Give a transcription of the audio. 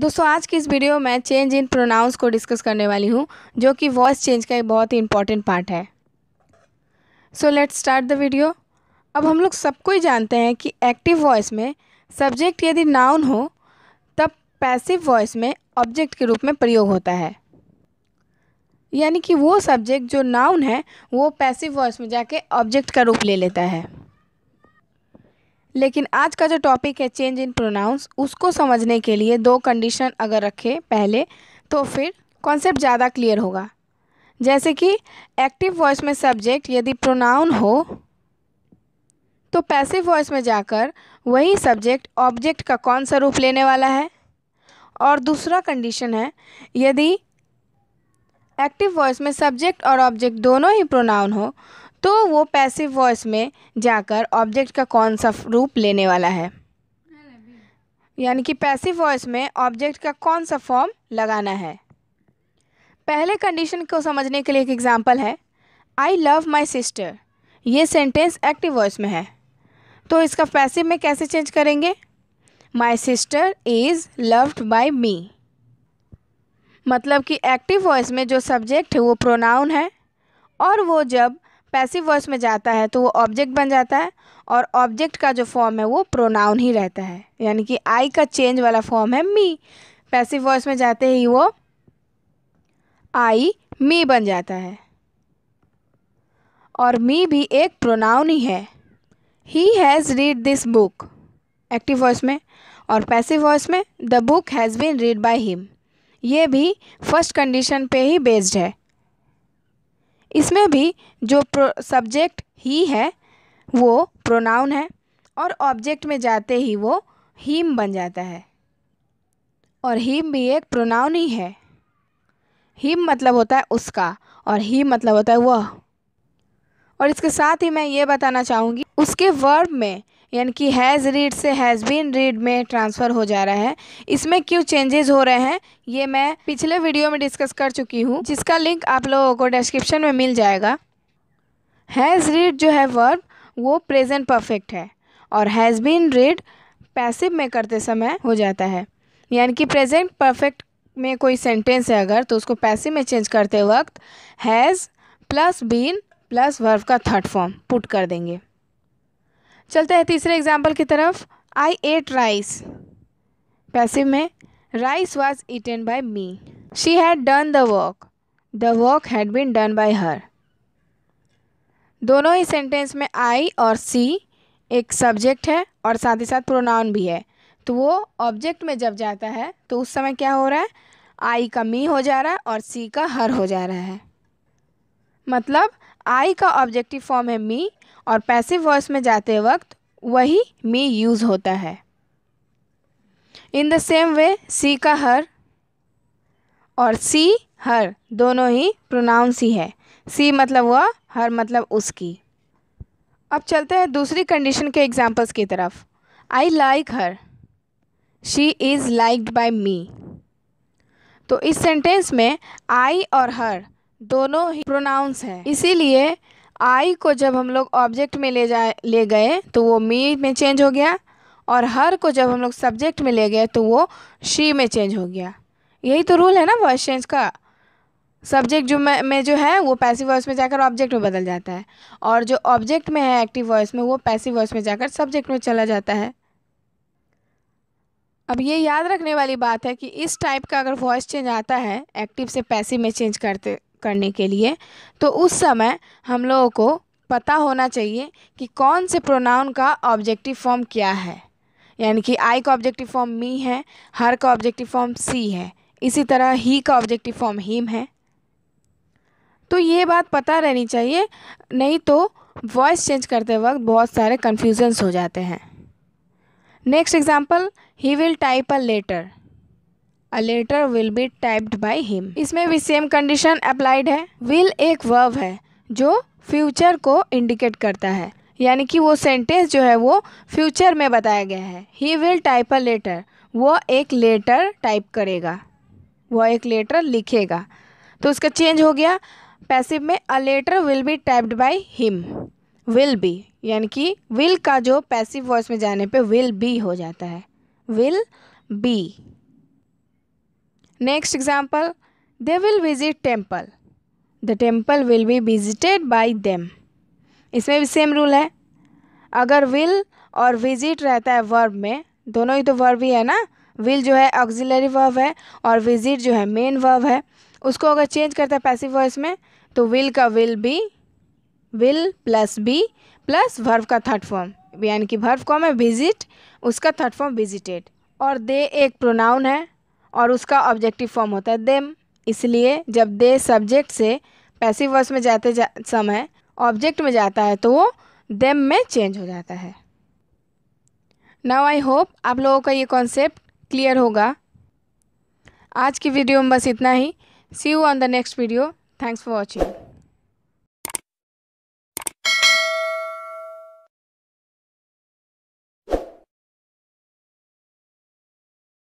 दोस्तों आज की इस वीडियो में चेंज इन प्रोनाउंस को डिस्कस करने वाली हूँ जो कि वॉइस चेंज का एक बहुत ही इंपॉर्टेंट पार्ट है so let's start the video अब हम लोग सबको ही जानते हैं कि एक्टिव वॉइस में सब्जेक्ट यदि नाउन हो तब पैसिव वॉइस में ऑब्जेक्ट के रूप में प्रयोग होता है यानी कि वो सब्जेक्ट जो नाउन है वो पैसिव वॉइस में जाके ऑब्जेक्ट का रूप ले लेता है लेकिन आज का जो टॉपिक है चेंज इन प्रोनाउंस उसको समझने के लिए दो कंडीशन अगर रखें पहले तो फिर कॉन्सेप्ट ज़्यादा क्लियर होगा जैसे कि एक्टिव वॉइस में सब्जेक्ट यदि प्रोनाउन हो तो पैसिव वॉइस में जाकर वही सब्जेक्ट ऑब्जेक्ट का कौन सा रूप लेने वाला है और दूसरा कंडीशन है यदि एक्टिव वॉइस में सब्जेक्ट और ऑब्जेक्ट दोनों ही प्रोनाउन हो तो वो पैसिव वॉइस में जाकर ऑब्जेक्ट का कौन सा रूप लेने वाला है यानी कि पैसिव वॉइस में ऑब्जेक्ट का कौन सा फॉर्म लगाना है पहले कंडीशन को समझने के लिए एक एग्जाम्पल है आई लव माई सिस्टर ये सेंटेंस एक्टिव वॉइस में है तो इसका पैसिव में कैसे चेंज करेंगे my sister is loved by me मतलब कि एक्टिव वॉइस में जो सब्जेक्ट है वो प्रोनाउन है और वो जब पैसिव वॉइस में जाता है तो वो ऑब्जेक्ट बन जाता है और ऑब्जेक्ट का जो फॉर्म है वो प्रोनाउन ही रहता है यानी कि आई का चेंज वाला फॉर्म है मी पैसिव वॉइस में जाते ही वो आई मी बन जाता है और मी भी एक प्रोनाउन ही है he has read this book active voice में और पैसिव वॉइस में the book has been read by him ये भी फर्स्ट कंडीशन पे ही बेस्ड है इसमें भी जो सब्जेक्ट ही है वो प्रोनाउन है और ऑब्जेक्ट में जाते ही वो हीम बन जाता है और हीम भी एक प्रोनाउन ही है हीम मतलब होता है उसका और ही मतलब होता है वह और इसके साथ ही मैं ये बताना चाहूँगी उसके वर्ब में यानी कि हैज़ रीड से हैज़ बीन रीड में ट्रांसफ़र हो जा रहा है इसमें क्यों चेंजेस हो रहे हैं ये मैं पिछले वीडियो में डिस्कस कर चुकी हूँ जिसका लिंक आप लोगों को डिस्क्रिप्शन में मिल जाएगा हैज़ रीड जो है वर्ब वो प्रेजेंट परफेक्ट है और हैज़ बीन रीड पैसिव में करते समय हो जाता है यानी कि प्रेजेंट परफेक्ट में कोई सेंटेंस है अगर तो उसको पैसिव में चेंज करते वक्त has plus been plus verb का थर्ड फॉर्म पुट कर देंगे चलते हैं तीसरे एग्जाम्पल की तरफ आई एट राइस पैसिव में rice was eaten by me she had done the work the work had been done by her दोनों ही सेंटेंस में आई और सी एक सब्जेक्ट है और साथ ही साथ प्रोनाउन भी है तो वो ऑब्जेक्ट में जब जाता है तो उस समय क्या हो रहा है आई का मी हो जा रहा है और सी का हर हो जा रहा है मतलब आई का ऑब्जेक्टिव फॉर्म है मी और पैसिव वॉइस में जाते वक्त वही मी यूज़ होता है इन द सेम वे सी का हर और सी हर दोनों ही प्रोनाउंस ही है सी मतलब वह हर मतलब उसकी अब चलते हैं दूसरी कंडीशन के एग्जाम्पल्स की तरफ I like her she is liked by me तो इस सेंटेंस में आई और हर दोनों ही प्रोनाउंस हैं इसीलिए आई को जब हम लोग ऑब्जेक्ट में ले जाए ले गए तो वो मी में चेंज हो गया और हर को जब हम लोग सब्जेक्ट में ले गए तो वो शी में चेंज हो गया यही तो रूल है ना वॉइस चेंज का सब्जेक्ट जो में, में जो है वो पैसिव वॉइस में जाकर ऑब्जेक्ट में बदल जाता है और जो ऑब्जेक्ट में है एक्टिव वॉइस में वो पैसिव वॉइस में जाकर सब्जेक्ट में चला जाता है अब ये याद रखने वाली बात है कि इस टाइप का अगर वॉइस चेंज आता है एक्टिव से पैसिव में चेंज करते करने के लिए तो उस समय हम लोगों को पता होना चाहिए कि कौन से प्रोनाउन का ऑब्जेक्टिव फॉर्म क्या है यानी कि आई का ऑब्जेक्टिव फॉर्म मी है हर का ऑब्जेक्टिव फॉर्म सी है इसी तरह ही का ऑब्जेक्टिव फॉर्म हीम है तो ये बात पता रहनी चाहिए नहीं तो वॉइस चेंज करते वक्त बहुत सारे कन्फ्यूजन्स हो जाते हैं next example he will type a letter a letter will be typed by him इसमें भी सेम कंडीशन अप्लाइड है विल एक वर्ब है जो फ्यूचर को इंडिकेट करता है यानी कि वो सेंटेंस जो है वो फ्यूचर में बताया गया है he will type a letter वो एक लेटर टाइप करेगा वो एक लेटर लिखेगा तो उसका चेंज हो गया पैसिव में a letter will be typed by him will be यानी कि विल का जो पैसिव वॉइस में जाने पे विल बी हो जाता है will be next example they will visit temple the temple will be visited by them. इसमें भी सेम रूल है अगर विल और विजिट रहता है वर्ब में दोनों ही तो वर्ब ही है ना विल जो है ऑक्सिलरी वर्ब है और विजिट जो है मेन वर्ब है उसको अगर चेंज करता है पैसिव वॉइस में तो विल का will be will plus be plus verb का थर्ड फॉर्म यानी कि वर्ब कॉम है विजिट उसका थर्ड फॉर्म विजिटेड और दे एक प्रोनाउन है और उसका ऑब्जेक्टिव फॉर्म होता है देम इसलिए जब दे सब्जेक्ट से पैसिव वर्स में जाते जा समय ऑब्जेक्ट में जाता है तो वो देम में चेंज हो जाता है नाउ आई होप आप लोगों का ये कॉन्सेप्ट क्लियर होगा आज की वीडियो में बस इतना ही see you on the next video thanks for watching